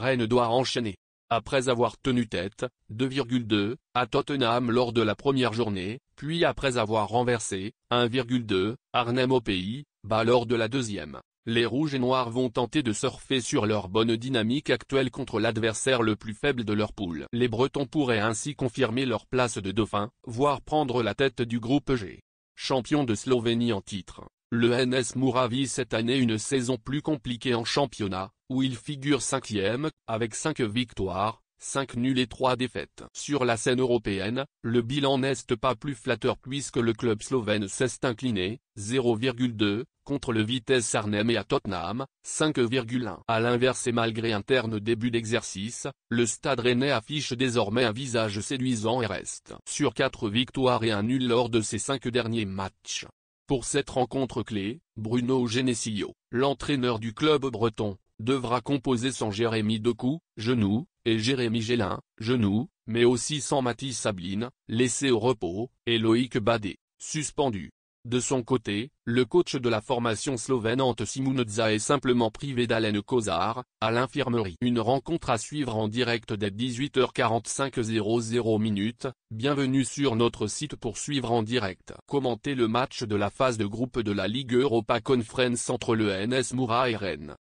Rennes doit enchaîner. Après avoir tenu tête, 2,2, à Tottenham lors de la première journée, puis après avoir renversé, 1,2, Arnhem au pays, bas lors de la deuxième. Les rouges et noirs vont tenter de surfer sur leur bonne dynamique actuelle contre l'adversaire le plus faible de leur poule. Les Bretons pourraient ainsi confirmer leur place de dauphin, voire prendre la tête du groupe G. Champion de Slovénie en titre. Le NS moura cette année une saison plus compliquée en championnat, où il figure cinquième, avec cinq victoires, cinq nuls et trois défaites. Sur la scène européenne, le bilan n'est pas plus flatteur puisque le club slovène s'est incliné, 0,2, contre le Vitesse Arnhem et à Tottenham, 5,1. À l'inverse et malgré un terne début d'exercice, le Stade Rennais affiche désormais un visage séduisant et reste sur quatre victoires et un nul lors de ses cinq derniers matchs. Pour cette rencontre clé, Bruno Genesio, l'entraîneur du club breton, devra composer sans Jérémy Decou, genou, et Jérémy Gélin, genou, mais aussi sans Mathis Sabline, laissé au repos, et Loïc Badé, suspendu. De son côté, le coach de la formation slovène Ante Simunza est simplement privé d'Alain Kozar, à l'infirmerie. Une rencontre à suivre en direct dès 18h45 00 minutes. Bienvenue sur notre site pour suivre en direct. Commentez le match de la phase de groupe de la Ligue Europa Conference entre le NS Moura et Rennes.